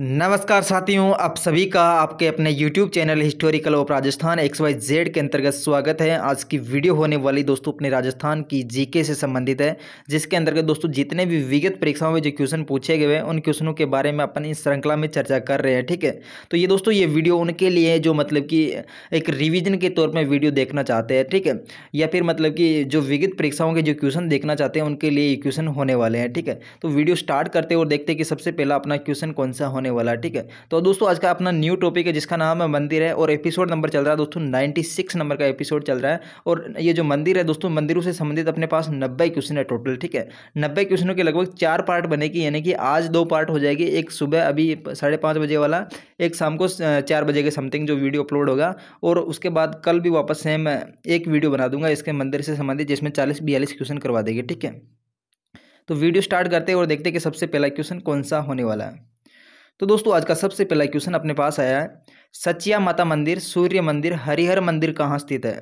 नमस्कार साथियों आप सभी का आपके अपने YouTube channel historical of Rajasthan X Y Z के अंतर्गत स्वागत है आज की वीडियो होने वाली दोस्तों अपने राजस्थान की जीके से संबंधित है जिसके अंतर्गत दोस्तों जितने भी विगत परीक्षाओं में जो क्वेश्चन पूछे गए हैं उन क्वेश्चनों के बारे में अपन इस श्रृंखला में चर्चा कर रहे हैं ठीक है तो ये दोस्तों ये वीडियो उनके लिए है जो मतलब कि एक रिविजन के तौर पर वीडियो देखना चाहते हैं ठीक है या फिर मतलब कि जो विगत परीक्षाओं के जो क्वेश्चन देखना चाहते हैं उनके लिए ये क्वेश्चन होने वाले हैं ठीक है तो वीडियो स्टार्ट करते और देखते कि सबसे पहला अपना क्वेश्चन कौन सा होने होने वाला ठीक है तो दोस्तों आज का अपना न्यू टॉपिक है जिसका नाम है मंदिर है और एपिसोड नंबर चल रहा है दोस्तों नाइन्टी सिक्स नंबर का एपिसोड चल रहा है और ये जो मंदिर है दोस्तों मंदिरों से संबंधित अपने पास नब्बे क्वेश्चन है टोटल ठीक है नब्बे क्वेश्चनों के लगभग चार पार्ट बनेगी यानी कि आज दो पार्ट हो जाएगी एक सुबह अभी साढ़े पाँच बजे वाला एक शाम को चार बजे के समथिंग जो वीडियो अपलोड होगा और उसके बाद कल भी वापस सेम एक वीडियो बना दूंगा इसके मंदिर से संबंधित जिसमें चालीस बयालीस क्वेश्चन करवा देगी ठीक है तो वीडियो स्टार्ट करते हैं और देखते हैं कि सबसे पहला क्वेश्चन कौन सा होने वाला है तो दोस्तों आज का सबसे पहला क्वेश्चन अपने पास आया है सचिया माता मंदिर सूर्य मंदिर हरिहर मंदिर कहाँ स्थित है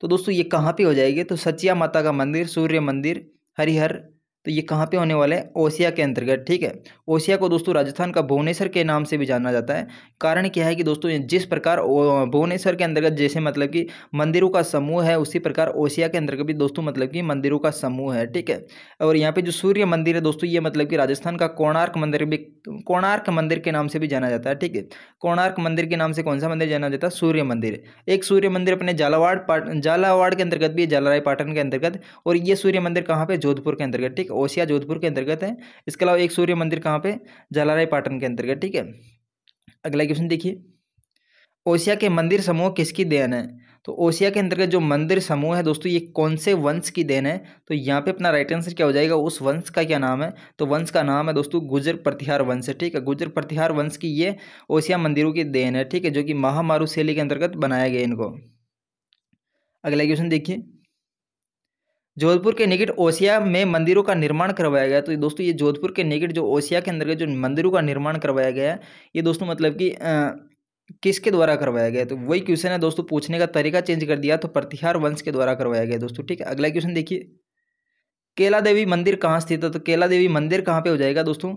तो दोस्तों ये कहाँ पे हो जाएगी तो सचिया माता का मंदिर सूर्य मंदिर हरिहर तो ये कहाँ पे होने वाला है ओसिया के अंतर्गत ठीक है ओसिया को दोस्तों राजस्थान का भुवनेश्वर के नाम से भी जाना जाता है कारण क्या है कि दोस्तों जिस प्रकार भुवनेश्वर के अंतर्गत जैसे मतलब कि मंदिरों का समूह है उसी प्रकार ओसिया के अंतर्गत भी दोस्तों मतलब कि मंदिरों का समूह है ठीक है और यहाँ पर जो सूर्य मंदिर है दोस्तों ये मतलब कि राजस्थान का कोणार्क मंदिर भी कोणार्क मंदिर के नाम से भी जाना जाता है ठीक है कोणार्क मंदिर के नाम से कौन सा मंदिर जाना जाता है सूर्य मंदिर एक सूर्य मंदिर अपने झालावाड़ झालावाड़ के अंतर्गत भी है जालाराय पाटन के अंतर्गत और ये सूर्य मंदिर कहाँ पर जोधपुर के अंतर्गत ठीक ओसिया जोधपुर के अंतर्गत है इसके अलावा एक सूर्य मंदिर कहाँ पे जालाराय पाटन के अंतर्गत ठीक है अगला क्वेश्चन देखिए ओसिया के मंदिर समूह किसकी देन है तो ओसिया के अंतर्गत जो मंदिर समूह है दोस्तों ये कौन से वंश की देन है तो यहाँ पे अपना राइट आंसर क्या हो जाएगा उस वंश का क्या नाम है तो वंश का नाम है दोस्तों गुजर प्रतिहार वंश है ठीक है गुजर प्रतिहार वंश की ये ओसिया मंदिरों की देन है ठीक है जो कि महामारू शैली के अंतर्गत बनाया गया इनको अगला क्वेश्चन देखिए जोधपुर के निकट ओसिया में मंदिरों का निर्माण करवाया गया तो दोस्तों ये जोधपुर के निकट जो ओसिया के अंदर के जो मंदिरों का निर्माण करवाया गया है ये दोस्तों मतलब कि किसके द्वारा करवाया गया तो वही क्वेश्चन है दोस्तों पूछने का तरीका चेंज कर दिया तो प्रतिहार वंश के द्वारा करवाया गया दोस्तों ठीक है अगला क्वेश्चन देखिए केला देवी मंदिर कहाँ स्थित है तो केला देवी मंदिर कहाँ पे हो जाएगा दोस्तों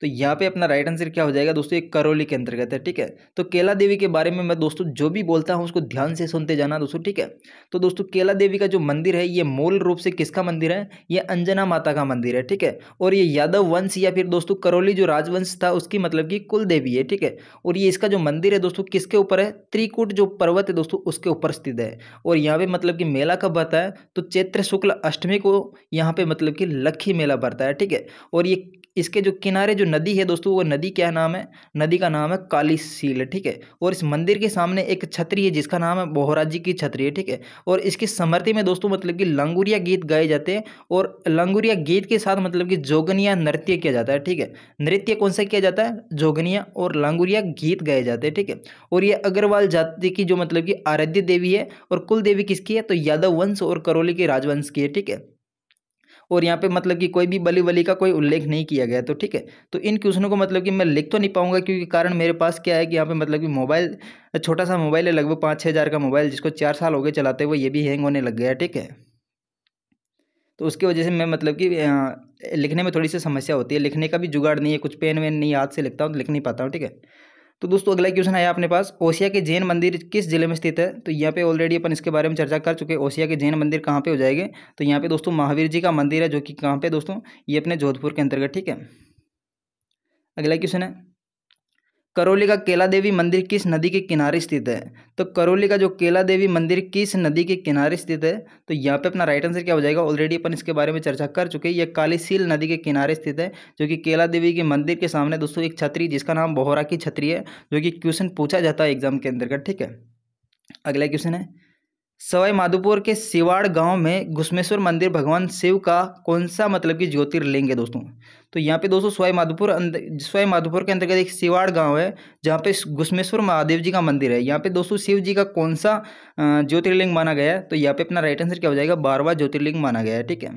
तो यहाँ पे अपना राइट आंसर क्या हो जाएगा दोस्तों ये करौली के अंतर्गत है ठीक है तो केला देवी के बारे में मैं दोस्तों जो भी बोलता हूँ उसको ध्यान से सुनते जाना दोस्तों ठीक है तो दोस्तों केला देवी का जो मंदिर है ये मूल रूप से किसका मंदिर है ये अंजना माता का मंदिर है ठीक है और ये यादव वंश या फिर दोस्तों करौली जो राजवंश था उसकी मतलब की कुल देवी है ठीक है और ये इसका जो मंदिर है दोस्तों किसके ऊपर है त्रिकूट जो पर्वत है दोस्तों उसके ऊपर स्थित है और यहाँ पे मतलब की मेला कब भरता है तो चैत्र शुक्ल अष्टमी को यहाँ पे मतलब कि लखी मेला बढ़ता है ठीक है और ये इसके जो किनारे जो नदी है दोस्तों वो नदी क्या नाम है नदी का नाम है काली सील ठीक है और इस मंदिर के सामने एक छतरी है जिसका नाम है बोहराज जी की छतरी है ठीक है और इसकी समृति में दोस्तों मतलब कि लंगूरिया गीत गाए जाते हैं और लंगूरिया गीत के साथ मतलब कि जोगनिया नृत्य किया जाता है ठीक है नृत्य कौन सा किया जाता है जोगनिया और लंगूरिया गीत गाए जाते हैं ठीक है और ये अग्रवाल जाति की जो मतलब कि आराध्य देवी है और कुल देवी किसकी है तो यादव वंश और करौली के राजवंश की है ठीक है और यहाँ पे मतलब कि कोई भी बली बलि का कोई उल्लेख नहीं किया गया तो ठीक है तो इन क्वेश्चनों को मतलब कि मैं लिख तो नहीं पाऊंगा क्योंकि कारण मेरे पास क्या है कि यहाँ पे मतलब कि मोबाइल छोटा सा मोबाइल है लगभग पाँच छः हज़ार का मोबाइल जिसको चार साल हो गए चलाते हुए ये भी हैंग होने लग गया ठीक है तो उसकी वजह से मैं मतलब कि लिखने में थोड़ी सी समस्या होती है लिखने का भी जुगाड़ नहीं है कुछ पेन वेन नहीं हाथ से लिखता हूँ तो लिख नहीं पाता हूँ ठीक है तो दोस्तों अगला क्वेश्चन आया अपने पास ओसिया के जैन मंदिर किस जिले में स्थित है तो यहाँ पे ऑलरेडी अपन इसके बारे में चर्चा कर चुके ओसिया के जैन मंदिर कहाँ पे हो जाएंगे तो यहाँ पे दोस्तों महावीर जी का मंदिर है जो कि कहाँ पे दोस्तों ये अपने जोधपुर के अंतर्गत ठीक है अगला क्वेश्चन है करौली का केला देवी मंदिर किस नदी के किनारे स्थित है तो करौली का जो केला देवी मंदिर किस नदी के किनारे स्थित है तो यहाँ पे अपना राइट आंसर क्या हो जाएगा ऑलरेडी अपन इसके बारे में चर्चा कर चुके हैं यह कालीसील नदी के किनारे स्थित है जो कि केला देवी के मंदिर के सामने दोस्तों एक छतरी जिसका नाम बोहरा की छतरी है जो कि क्वेश्चन पूछा जाता है एग्जाम के अंतर्गत ठीक है अगला क्वेश्चन है सवाई माधोपुर के सिवाड़ गांव में घुसमेश्वर मंदिर भगवान शिव का कौन सा मतलब कि ज्योतिर्लिंग है दोस्तों तो यहाँ पे दोस्तों स्वाई माधोपुर स्वाई माधोपुर के अंतर्गत एक सिवाड़ गांव है जहाँ पे घुस्मेश्वर महादेव जी का मंदिर है यहाँ पे दोस्तों शिव जी का कौन सा ज्योतिर्लिंग माना गया है तो यहाँ पे अपना राइट आंसर क्या हो जाएगा बारवा ज्योतिर्लिंग माना गया है ठीक है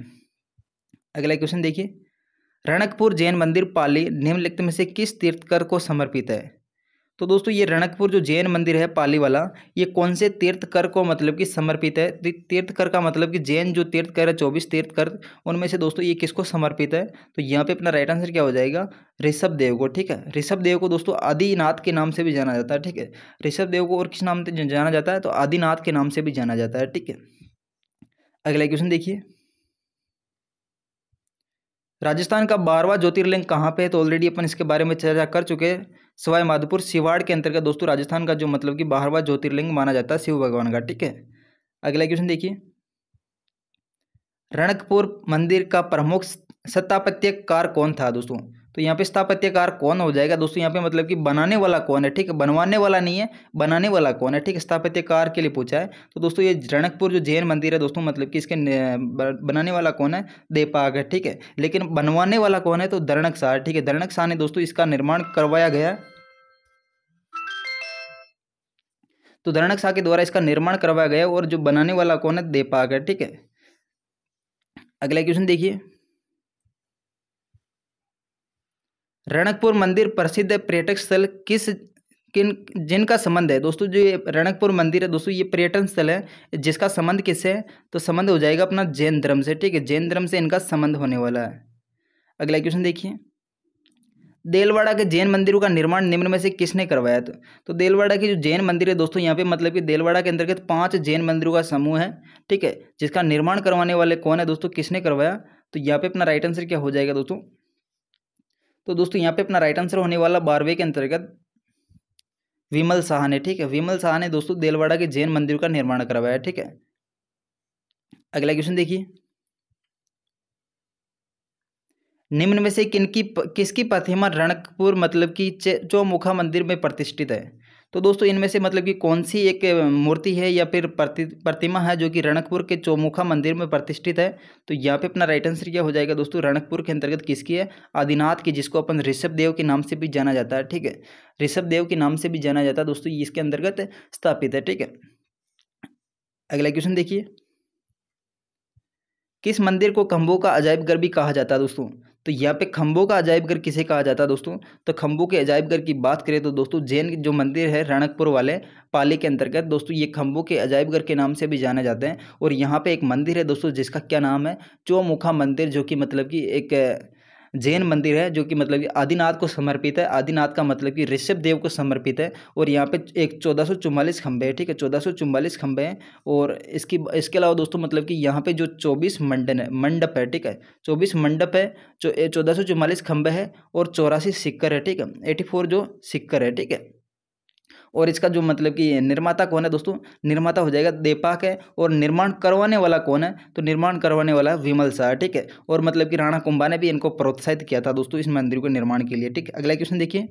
अगला क्वेश्चन देखिए रणकपुर जैन मंदिर पाली निम्नलिखित में से किस तीर्थकर को समर्पित है तो दोस्तों ये रणकपुर जो जैन मंदिर है पाली वाला ये कौन से तीर्थ कर को मतलब कि समर्पित है तीर्थ कर का मतलब कि जैन जो तीर्थ कर है चौबीस तीर्थ कर उनमें से दोस्तों ये किसको समर्पित है तो यहाँ पे अपना राइट आंसर क्या हो जाएगा ऋषभ देव को ठीक है ऋषभ देव को दोस्तों आदिनाथ के नाम से भी जाना जाता है ठीक है ऋषभ देव को और किस नाम से जाना जाता है तो आदिनाथ के नाम से भी जाना जाता है ठीक है अगला क्वेश्चन देखिए राजस्थान का बारवा ज्योतिर्लिंग कहाँ पे है तो ऑलरेडी अपन इसके बारे में चर्चा कर चुके हैं सवाई माधोपुर सिवाड़ के अंतर्गत दोस्तों राजस्थान का जो मतलब कि बारवा ज्योतिर्लिंग माना जाता है शिव भगवान का ठीक है अगला क्वेश्चन देखिए रणकपुर मंदिर का प्रमुख सत्तापत्य कार कौन था दोस्तों तो यहाँ पे स्थापत्यकार कौन हो जाएगा दोस्तों यहाँ पे मतलब कि बनाने वाला कौन है ठीक है बनवाने वाला नहीं है बनाने वाला कौन है ठीक है स्थापत्यकार के लिए पूछा है तो दोस्तों ये रणकपुर जो जैन मंदिर है दोस्तों मतलब कि इसके बनाने वाला कौन है देपाग है ठीक है लेकिन बनवाने वाला कौन है तो दरणक शाह ठीक है दरणक शाह ने दोस्तों इसका निर्माण करवाया गया तो दरणक शाह के द्वारा इसका निर्माण करवाया गया और जो बनाने वाला कौन है देपाग है ठीक है अगला क्वेश्चन देखिए रणकपुर मंदिर प्रसिद्ध पर्यटक स्थल किस किन जिनका संबंध है दोस्तों जो ये रणकपुर मंदिर है दोस्तों ये पर्यटन स्थल है जिसका संबंध किससे है तो संबंध हो जाएगा अपना जैन धर्म से ठीक है जैन धर्म से इनका संबंध होने वाला है अगला क्वेश्चन देखिए देलवाड़ा के जैन मंदिरों का निर्माण निम्न में से किसने करवाया था तो, तो देलवाड़ा के जो जैन मंदिर है दोस्तों यहाँ पे मतलब कि देलवाड़ा के अंतर्गत पांच जैन मंदिरों का समूह है ठीक है जिसका निर्माण करवाने वाले कौन है दोस्तों किसने करवाया तो यहाँ पे अपना राइट आंसर क्या हो जाएगा दोस्तों तो दोस्तों यहाँ पे अपना राइट आंसर होने वाला बारहवें के अंतर्गत विमल शाह ने ठीक है विमल शाह ने दोस्तों देलवाड़ा के जैन मंदिर का निर्माण करवाया ठीक है अगला क्वेश्चन देखिए निम्न में से किनकी किसकी प्रतिमा रणकपुर मतलब कि चौमुखा मंदिर में प्रतिष्ठित है तो दोस्तों इनमें से मतलब कि कौन सी एक मूर्ति है या फिर प्रति प्रतिमा है जो कि रणकपुर के चौमुखा मंदिर में प्रतिष्ठित है तो यहाँ पे अपना राइट आंसर क्या हो जाएगा दोस्तों रणकपुर के अंतर्गत किसकी है आदिनाथ की जिसको अपन ऋषभ देव के नाम से भी जाना जाता है ठीक है ऋषभ देव के नाम से भी जाना जाता है दोस्तों इसके अंतर्गत स्थापित है ठीक है अगला क्वेश्चन देखिए किस मंदिर को कंबो का अजायब घर भी कहा जाता है दोस्तों तो यहाँ पे खम्बों का अजायब घर किसे कहा जाता है दोस्तों तो खम्बों के अजायब घर की बात करें तो दोस्तों जैन जो मंदिर है रणकपुर वाले पाली के अंतर्गत दोस्तों ये खम्बों के अजायब घर के नाम से भी जाने जाते हैं और यहाँ पे एक मंदिर है दोस्तों जिसका क्या नाम है चौमुखा मंदिर जो कि मतलब कि एक जैन मंदिर है जो कि मतलब कि आदिनाथ को समर्पित है आदिनाथ का मतलब कि ऋषभ देव को समर्पित है और यहाँ पे एक चौदह सौ खंबे हैं ठीक है चौदह सौ खंबे हैं और इसकी इसके अलावा दोस्तों मतलब कि यहाँ पे जो चौबीस मंडन है मंडप है ठीक है चौबीस मंडप है जो चौदह खंबे है और चौरासी सिक्कर है ठीक है एटी जो सिक्कर है ठीक है और इसका जो मतलब कि निर्माता कौन है दोस्तों निर्माता हो जाएगा देपाक है और निर्माण करवाने वाला कौन है तो निर्माण करवाने वाला विमल शाह ठीक है और मतलब कि राणा कुंभा ने भी इनको प्रोत्साहित किया था दोस्तों इस मंदिर के निर्माण के लिए ठीक अगला क्वेश्चन देखिए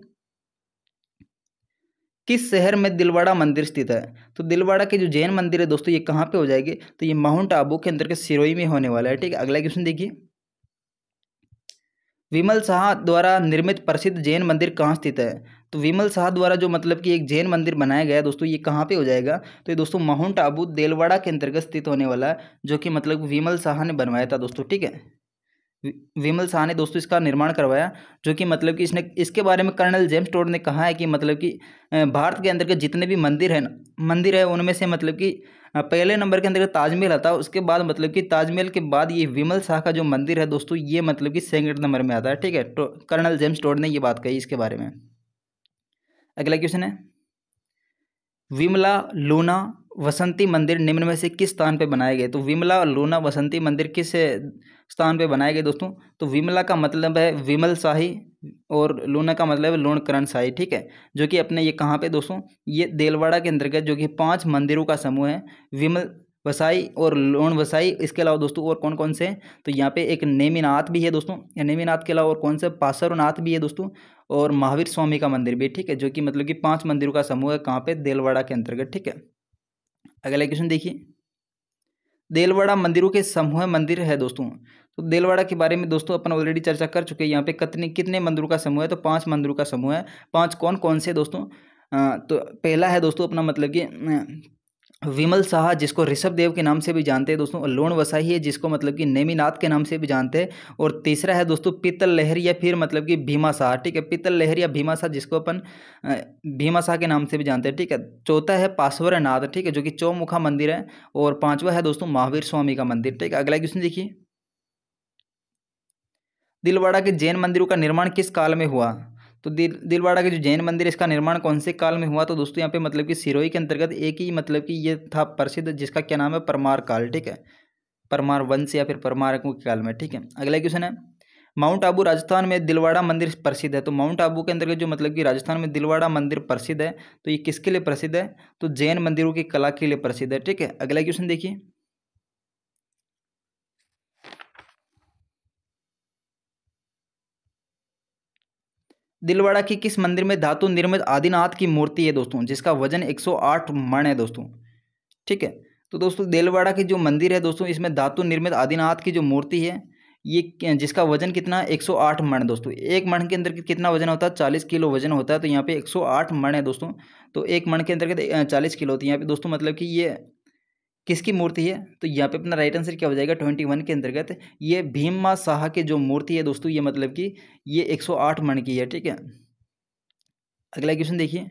किस शहर में दिलवाड़ा मंदिर स्थित है तो दिलवाड़ा के जो जैन मंदिर है दोस्तों ये कहाँ पे हो जाएगी तो ये माउंट आबू के अंतर्गत सिरोई में होने वाला है ठीक है अगला क्वेश्चन देखिए विमल शाह द्वारा निर्मित प्रसिद्ध जैन मंदिर कहाँ स्थित है तो विमल शाह द्वारा जो मतलब कि एक जैन मंदिर बनाया गया दोस्तों ये कहाँ पे हो जाएगा तो ये दोस्तों माउंट आबू देलवाड़ा के अंतर्गत स्थित होने वाला है जो कि मतलब विमल शाह ने बनवाया था दोस्तों ठीक है विमल शाह ने दोस्तों इसका निर्माण करवाया जो कि मतलब कि इसने इसके बारे में कर्नल जेम्स टोड ने कहा है कि मतलब कि भारत के के जितने भी मंदिर हैं मंदिर है उनमें से मतलब कि पहले नंबर के अंदर ताजमहल आता है उसके बाद मतलब कि ताजमहल के बाद ये विमल शाह का जो मंदिर है दोस्तों ये मतलब कि सेकेंड नंबर में आता है ठीक है तो, कर्नल जेम्स टोड ने ये बात कही इसके बारे में अगला क्वेश्चन है विमला लूना वसंती मंदिर निम्न में से किस स्थान पर बनाए गए तो विमला लूना वसंती मंदिर किस स्थान पर बनाए गए दोस्तों तो विमला का मतलब है विमल शाही और लूना का मतलब है लूणकरण शाही ठीक है जो कि अपने ये कहाँ पे दोस्तों ये देलवाड़ा के अंतर्गत जो कि पांच मंदिरों का समूह है विमल वसाई और लोण वसाई इसके अलावा दोस्तों और कौन कौन से हैं तो यहाँ पे एक नेमिनाथ भी है दोस्तों नेमिनाथ के अलावा और कौन से पासरनाथ भी है दोस्तों और महावीर स्वामी का मंदिर भी ठीक है जो कि मतलब कि पांच मंदिरों का समूह है कहाँ पे देलवाड़ा के अंतर्गत ठीक है अगला क्वेश्चन देखिए देलवाड़ा मंदिरों के समूह मंदिर है दोस्तों तो देलवाड़ा के बारे में दोस्तों अपन ऑलरेडी चर्चा कर चुके हैं यहाँ पे कितने कितने मंदिरों का समूह है तो पाँच मंदिरों का समूह है पाँच कौन कौन से दोस्तों तो पहला है दोस्तों अपना मतलब कि विमल साहा जिसको ऋषभ देव के नाम से भी जानते हैं दोस्तों लोन वसाही है जिसको मतलब कि नेमीनाथ के नाम से भी जानते हैं और तीसरा है दोस्तों पीतल लहर या फिर मतलब कि भीमा शाह ठीक है पीतल लहर या भीमा शाह जिसको अपन भीमा शाह के नाम से भी जानते हैं ठीक है चौथा है पाश्वर नाथ ठीक है जो कि चौमुखा मंदिर है और पाँचवा है दोस्तों महावीर स्वामी का मंदिर ठीक है अगला क्वेश्चन देखिए दिलवाड़ा के जैन मंदिरों का निर्माण किस काल में हुआ तो दिल दिलवाड़ा का जो जैन मंदिर इसका निर्माण कौन से काल में हुआ तो दोस्तों यहाँ पे मतलब कि सिरोही के अंतर्गत एक ही मतलब कि ये था प्रसिद्ध जिसका क्या नाम है परमार काल ठीक है परमार वंश या फिर परमार के काल में ठीक है अगला क्वेश्चन है माउंट आबू राजस्थान में दिलवाड़ा मंदिर प्रसिद्ध है तो माउंट आबू के अंतर्गत जो मतलब कि राजस्थान में दिलवाड़ा मंदिर प्रसिद्ध है तो ये किसके लिए प्रसिद्ध है तो जैन मंदिरों की कला के लिए प्रसिद्ध है ठीक है अगला क्वेश्चन देखिए दिलवाड़ा के किस मंदिर में धातु निर्मित आदिनाथ की मूर्ति है दोस्तों जिसका वजन 108 मण है दोस्तों ठीक है तो दोस्तों दिलवाड़ा के जो मंदिर है दोस्तों इसमें धातु निर्मित आदिनाथ की जो मूर्ति है ये जिसका वजन कितना है 108 मण दोस्तों एक मण के अंदर कितना वजन होता है 40 किलो वजन होता है तो यहाँ पे 108 मण है दोस्तों तो एक मण के अंतर्गत 40 किलो होती है यहाँ पे दोस्तों मतलब कि ये किसकी मूर्ति है तो यहाँ पे अपना राइट आंसर क्या हो जाएगा ट्वेंटी वन के अंतर्गत ये भीम मा शाह की जो मूर्ति है दोस्तों ये मतलब कि ये एक सौ आठ मण की है ठीक है अगला क्वेश्चन देखिए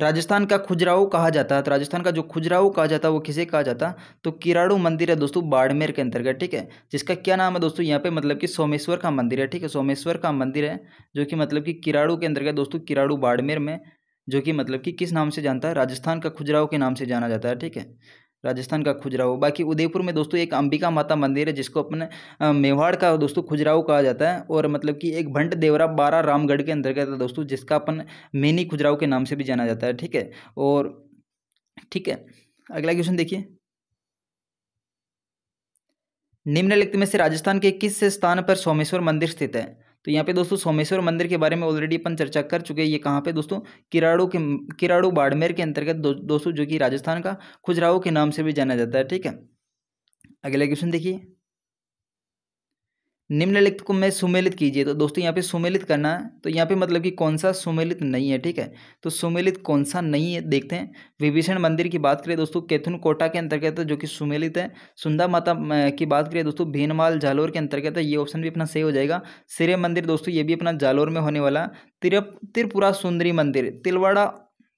राजस्थान का खुजराहो कहा जाता है तो राजस्थान का जो खुजराहो कहा जाता है वो किसे कहा जाता तो किराड़ू मंदिर है दोस्तों बाड़मेर के अंतर्गत ठीक है जिसका क्या नाम है दोस्तों यहाँ पे मतलब कि सोमेश्वर का मंदिर है ठीक है सोमेश्वर का मंदिर है जो कि मतलब कि किराड़ू के अंतर्गत दोस्तों किराड़ू बाड़मेर में जो कि मतलब कि किस नाम से जानता है राजस्थान का खुजराव के नाम से जाना जाता है ठीक है राजस्थान का खुजराव बाकी उदयपुर में दोस्तों एक अंबिका माता मंदिर है जिसको अपने मेवाड़ का दोस्तों खुजराव कहा जाता है और मतलब कि एक भंट देवरा बारह रामगढ़ के अंतर्गत है दोस्तों जिसका अपन मेनी खुजराव के नाम से भी जाना जाता है ठीक है और ठीक है अगला क्वेश्चन देखिए निम्नलिखित में से राजस्थान के किस स्थान पर सोमेश्वर मंदिर स्थित है तो यहाँ पे दोस्तों सोमेश्वर मंदिर के बारे में ऑलरेडी अपन चर्चा कर चुके हैं ये कहाँ पे दोस्तों किराड़ो के किराड़ो बाड़मेर के अंतर्गत दो, दोस्तों जो कि राजस्थान का खुजराहो के नाम से भी जाना जाता है ठीक है अगला क्वेश्चन देखिए निम्नलिखित मैं सुमेलित कीजिए तो दोस्तों यहाँ पे सुमेलित करना है तो यहाँ पे मतलब कि कौन सा सुमेलित नहीं है ठीक है तो सुमेलित कौन सा नहीं है देखते हैं विभीषण मंदिर की बात करें दोस्तों कैथुन कोटा के अंतर्गत जो कि सुमेलित है सुंदा माता की बात करें दोस्तों भीनमाल जालोर के अंतर्गत है ये ऑप्शन भी अपना सही हो जाएगा सिरे मंदिर दोस्तों ये भी अपना जालोर में होने वाला तिरप त्रिपुरा सुंदरी मंदिर तिलवाड़ा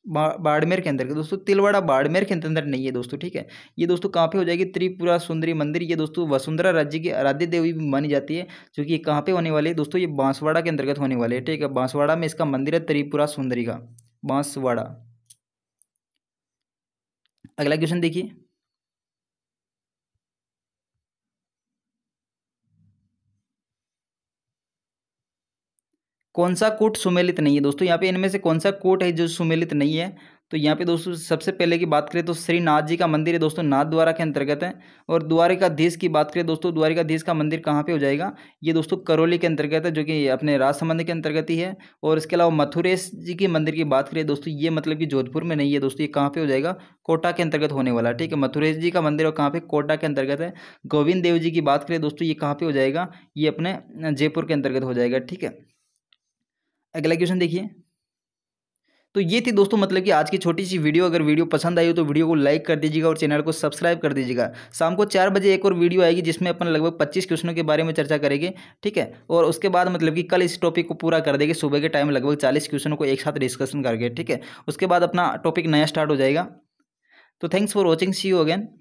बाड़मेर के अंदर के दोस्तों तिलवाड़ा बाड़मेर के अंदर नहीं है दोस्तों ठीक है ये दोस्तों कहाँ पे हो जाएगी त्रिपुरा सुंदरी मंदिर ये दोस्तों वसुंधरा राज्य की आराध्य देवी भी मानी जाती है जो कि कहाँ पे होने वाले दोस्तों ये बांसवाड़ा के अंतर्गत होने वाले है ठीक है बांसवाड़ा में इसका मंदिर है त्रिपुरा सुंदरी का बांसवाड़ा अगला क्वेश्चन देखिए कौन सा कोट सुमेलित नहीं है दोस्तों यहाँ पे इनमें से कौन सा कोट है जो सुमेलित नहीं है तो यहाँ पे दोस्तों सबसे पहले की बात करें तो श्री नाथ जी का मंदिर है दोस्तों नाथ द्वारा के अंतर्गत है और द्वारिकाधीश की बात करें दोस्तों द्वारिकाधीश का मंदिर कहाँ पे हो जाएगा ये दोस्तों करौली के अंतर्गत है जो कि अपने राजसमंद के अंतर्गत ही है और इसके अलावा मथुरेश जी के मंदिर की बात करें दोस्तों ये मतलब कि जोधपुर में नहीं है दोस्तों ये कहाँ पे हो जाएगा कोटा के अंतर्गत होने वाला ठीक है मथुरेश जी का मंदिर और कहाँ पर कोटा के अंतर्गत है गोविंद देव जी की बात करें दोस्तों ये कहाँ पर हो जाएगा ये अपने जयपुर के अंतर्गत हो जाएगा ठीक है अगला क्वेश्चन देखिए तो ये थी दोस्तों मतलब कि आज की छोटी सी वीडियो अगर वीडियो पसंद आई हो तो वीडियो को लाइक कर दीजिएगा और चैनल को सब्सक्राइब कर दीजिएगा शाम को चार बजे एक और वीडियो आएगी जिसमें अपन लगभग पच्चीस क्वेश्चनों के बारे में चर्चा करेंगे ठीक है और उसके बाद मतलब कि कल इस टॉपिक को पूरा कर देंगे सुबह के टाइम लगभग चालीस क्वेश्चनों को एक साथ डिस्कशन करके ठीक है उसके बाद अपना टॉपिक नया स्टार्ट हो जाएगा तो thanks for watching see you again